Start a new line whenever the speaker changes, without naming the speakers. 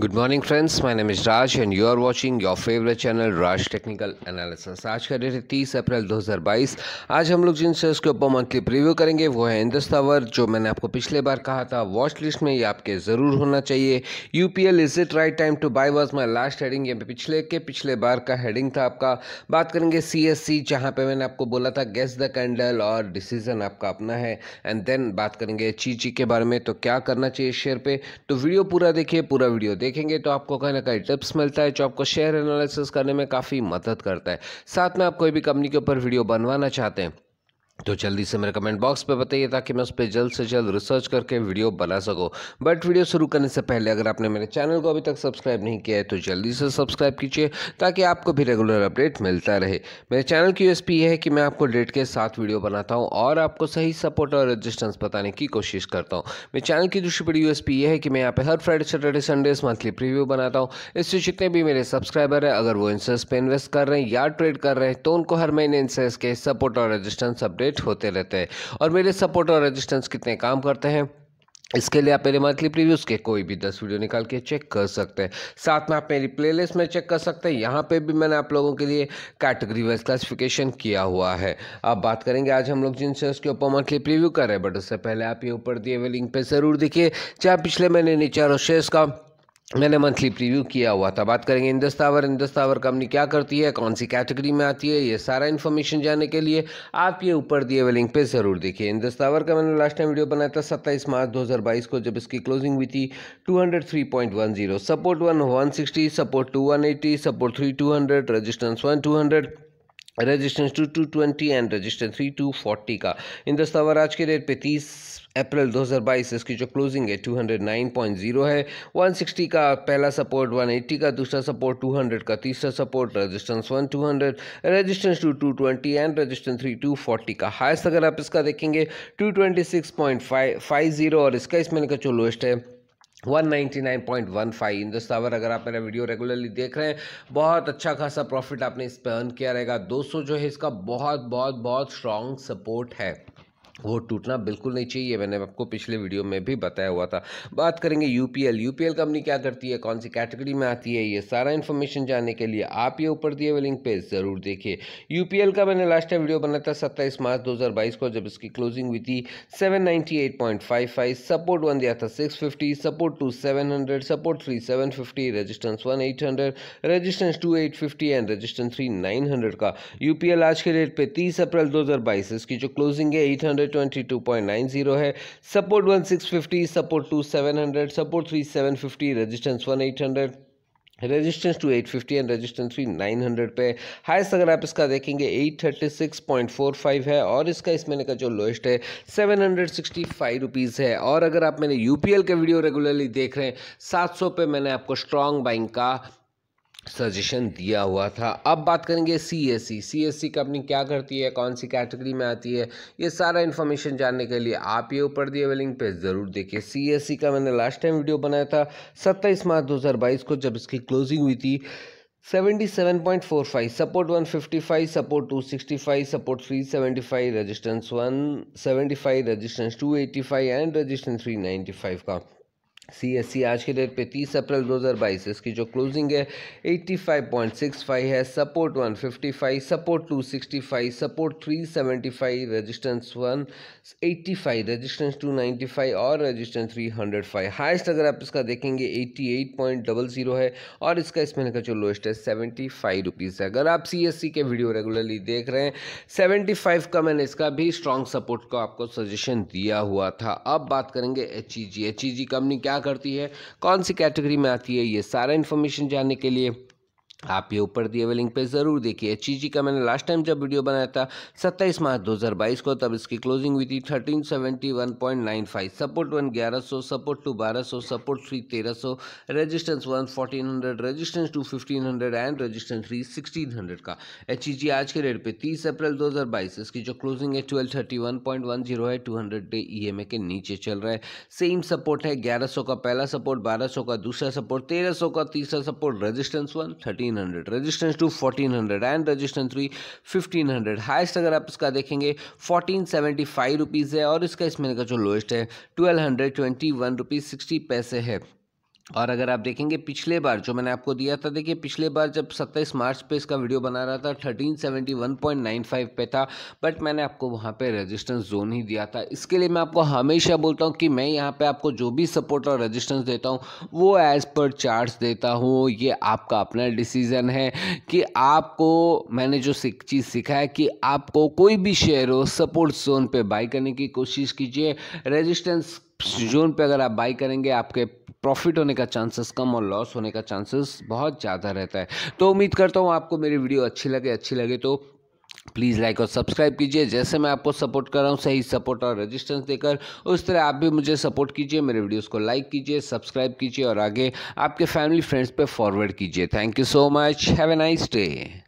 good morning friends my name is Raj and you are watching your favourite channel Raj technical analysis आज का date है तीस अप्रैल 2022 आज हम लोग जिन शेयर्स के ऊपर मंथली प्रीव्यू करेंगे वो है इंदस्तावर जो मैंने आपको पिछले बार कहा था वॉच लिस्ट में ये आपके ज़रूर होना चाहिए U P L is it right time to buy was my last heading ये पिछले के पिछले बार का हेडिंग था आपका बात करेंगे सी एस सी जहाँ पर मैंने आपको बोला था गेस द कैंडल और डिसीजन आपका अपना है एंड देन बात करेंगे ची के बारे में तो क्या करना चाहिए शेयर पर तो वीडियो पूरा देखिए पूरा वीडियो देखेंगे तो आपको कहीं ना कहीं टिप्स मिलता है जो आपको शेयर एनालिसिस करने में काफ़ी मदद करता है साथ में आप कोई भी कंपनी के ऊपर वीडियो बनवाना चाहते हैं तो जल्दी से मेरे कमेंट बॉक्स पे बताइए ताकि मैं उस पर जल्द से जल्द रिसर्च करके वीडियो बना सकूँ बट वीडियो शुरू करने से पहले अगर आपने मेरे चैनल को अभी तक सब्सक्राइब नहीं किया है तो जल्दी से सब्सक्राइब कीजिए ताकि आपको भी रेगुलर अपडेट मिलता रहे मेरे चैनल की यूएसपी ये है कि मैं आपको डेट के साथ वीडियो बनाता हूँ और आपको सही सपोर्ट और रजिस्टेंस बताने की कोशिश करता हूँ मेरे चैनल की दूसरी बड़ी यूएसपी ये है कि मैं यहाँ पर हर Friday Saturday Sundays monthly preview बनाता हूँ इससे जितने भी मेरे सब्सक्राइबर हैं अगर वो इंसेस पर इन्वेस्ट कर रहे हैं या ट्रेड कर रहे हैं तो उनको हर महीने इंसेस के सपोर्ट और रजिस्टेंस अपडेट अपडेट होते रहते हैं और मेरे सपोर्ट और रजिस्टेंस कितने काम करते हैं इसके लिए आप मेरे मंथली प्रीव्यूज़ के कोई भी दस वीडियो निकाल के चेक कर सकते हैं साथ में आप मेरी प्लेलिस्ट में चेक कर सकते हैं यहाँ पे भी मैंने आप लोगों के लिए कैटेगरी वाइज क्लासिफिकेशन किया हुआ है अब बात करेंगे आज हम लोग जिन शेयर्स के ऊपर मंथली प्रीव्यू कर रहे हैं बट उससे पहले आप ये ऊपर दिए हुए लिंक पर ज़रूर दिखिए चाहे पिछले महीने नीचे शेयर्स का मैंने मंथली प्रीव्यू किया हुआ था बात करेंगे इंदस्तावर इंदस्तावर कंपनी क्या करती है कौन सी कैटेगरी में आती है ये सारा इन्फॉर्मेशन जानने के लिए आप ये ऊपर दिए हुए लिंक पे ज़रूर देखिए इंदस्तावर का मैंने लास्ट टाइम वीडियो बनाया था सत्ताईस मार्च 2022 को जब इसकी क्लोजिंग हुई थी 203.10 support one support two support three hundred resistance one 200 resistance two two twenty and resistance three two forty का इन दस्तावर आज के डेट पे तीस अप्रैल 2022 इसकी जो क्लोजिंग है 209.0 है 160 का पहला सपोर्ट 180 का दूसरा सपोर्ट 200 का तीसरा support resistance one resistance two 220 and resistance three forty का हाइस्ट अगर आप इसका देखेंगे 226.550 और इसका इसमें का जो लोएस्ट है 199.15 इन दस आवर अगर आप मेरा वीडियो रेगुलरली देख रहे हैं बहुत अच्छा खासा प्रॉफिट आपने इस पर अर्न किया रहेगा 200 जो है इसका बहुत बहुत बहुत स्ट्रॉन्ग सपोर्ट है वो टूटना बिल्कुल नहीं चाहिए मैंने आपको पिछले वीडियो में भी बताया हुआ था बात करेंगे यूपीएल यूपीएल कंपनी क्या करती है कौन सी कैटेगरी में आती है ये सारा इन्फॉर्मेशन जानने के लिए आप ये ऊपर दिए हुए लिंक पे ज़रूर देखिए यूपीएल का मैंने लास्ट टाइम वीडियो बनाया था सत्ताईस मार्च 2022 को जब इसकी क्लोजिंग हुई थी फाइव सपोर्ट वन दिया था fifty support two hundred support three fifty resistance one hundred resistance two fifty and resistance three hundred का यूपीएल आज के डेट पर तीस अप्रैल बाईस इसकी जो क्लोजिंग है hundred twenty two point nine है support 1650 support 2700 support 3750 resistance 1800 resistance two eight fifty and resistance भी नाइन हंड्रेड पे हाइस्ट अगर आप इसका देखेंगे eight thirty six point four five है और इसका इस महीने का जो लोएस्ट है seven hundred sixty five rupees है और अगर आप मैंने यूपीएल के वीडियो रेगुलरली देख रहे हैं सात सौ पे मैंने आपको स्ट्रॉन्ग बाइंग का सजेशन दिया हुआ था अब बात करेंगे C S C C S C company क्या करती है कौन सी कैटेगरी में आती है ये सारा इन्फॉर्मेशन जानने के लिए आप ये ऊपर दिए हुए लिंक पे ज़रूर देखिए सी एस सी का मैंने लास्ट टाइम वीडियो बनाया था सत्ताईस मार्च 2022 को जब इसकी क्लोजिंग हुई थी 77.45 support 155 support 265 support 375 resistance 175 resistance 285 and resistance 395 का सी आज के डेट पे 30 अप्रैल 2022 इसकी जो क्लोजिंग है 85.65 है support 155 support 265 support 375 resistance 185 resistance 295 और रेजिस्टेंस 305 हाईएस्ट अगर आप इसका देखेंगे 88.00 है और इसका इस महीने का जो लोएस्ट है सेवेंटी फाइव रुपीज़ है अगर आप सी के वीडियो रेगुलरली देख रहे हैं सेवेंटी फाइव का मैंने इसका भी स्ट्रॉन्ग सपोर्ट का आपको सजेशन दिया हुआ था अब बात करेंगे एच ई कंपनी क्या क्या करती है कौन सी कैटेगरी में आती है ये सारा इन्फॉर्मेशन जानने के लिए आप ये ऊपर दिए हुए लिंक पे ज़रूर देखिए एच ई का मैंने लास्ट टाइम जब वीडियो बनाया था 27 मार्च 2022 को तब इसकी क्लोजिंग हुई थी 1371.95 support one 1100 support two 1200 support three 1300 resistance one 1400 resistance two 1500 and resistance three 1600 का एच आज के रेट पे 30 अप्रैल 2022 इसकी जो क्लोजिंग है ट्वेल्व थर्टी है टू डे ई के नीचे चल रहा है सेम सपोर्ट है ग्यारह का पहला सपोर्ट बारह का दूसरा सपोर्ट तेरह का तीसरा support resistance one thirteen hundred resistance two 1400 and resistance three 1500 highest अगर आप इसका देखेंगे 1475 सेवेंटी है और इसका इस महीने का जो लोएस्ट है twelve hundred twenty one rupees sixty पैसे है और अगर आप देखेंगे पिछले बार जो मैंने आपको दिया था देखिए पिछले बार जब 27 मार्च पे इसका वीडियो बना रहा था 1371.95 पे था बट मैंने आपको वहाँ पे रेजिस्टेंस जोन ही दिया था इसके लिए मैं आपको हमेशा बोलता हूँ कि मैं यहाँ पे आपको जो भी सपोर्ट और रेजिस्टेंस देता हूँ वो एज़ पर चार्ज देता हूँ ये आपका अपना डिसीज़न है कि आपको मैंने जो चीज़ सीखा है कि आपको कोई भी शेयर हो सपोर्ट जोन पर बाई करने की कोशिश कीजिए रजिस्टेंस जोन पर अगर आप बाई करेंगे आपके प्रॉफिट होने का चांसेस कम और लॉस होने का चांसेस बहुत ज़्यादा रहता है तो उम्मीद करता हूँ आपको मेरी वीडियो अच्छी लगे अच्छी लगे तो प्लीज़ लाइक और सब्सक्राइब कीजिए जैसे मैं आपको सपोर्ट कर रहा हूँ सही सपोर्ट और रेजिस्टेंस देकर उस तरह आप भी मुझे सपोर्ट कीजिए मेरे वीडियोस को लाइक कीजिए सब्सक्राइब कीजिए और आगे आपके फैमिली फ्रेंड्स पे फॉरवर्ड कीजिए thank you so much have a nice day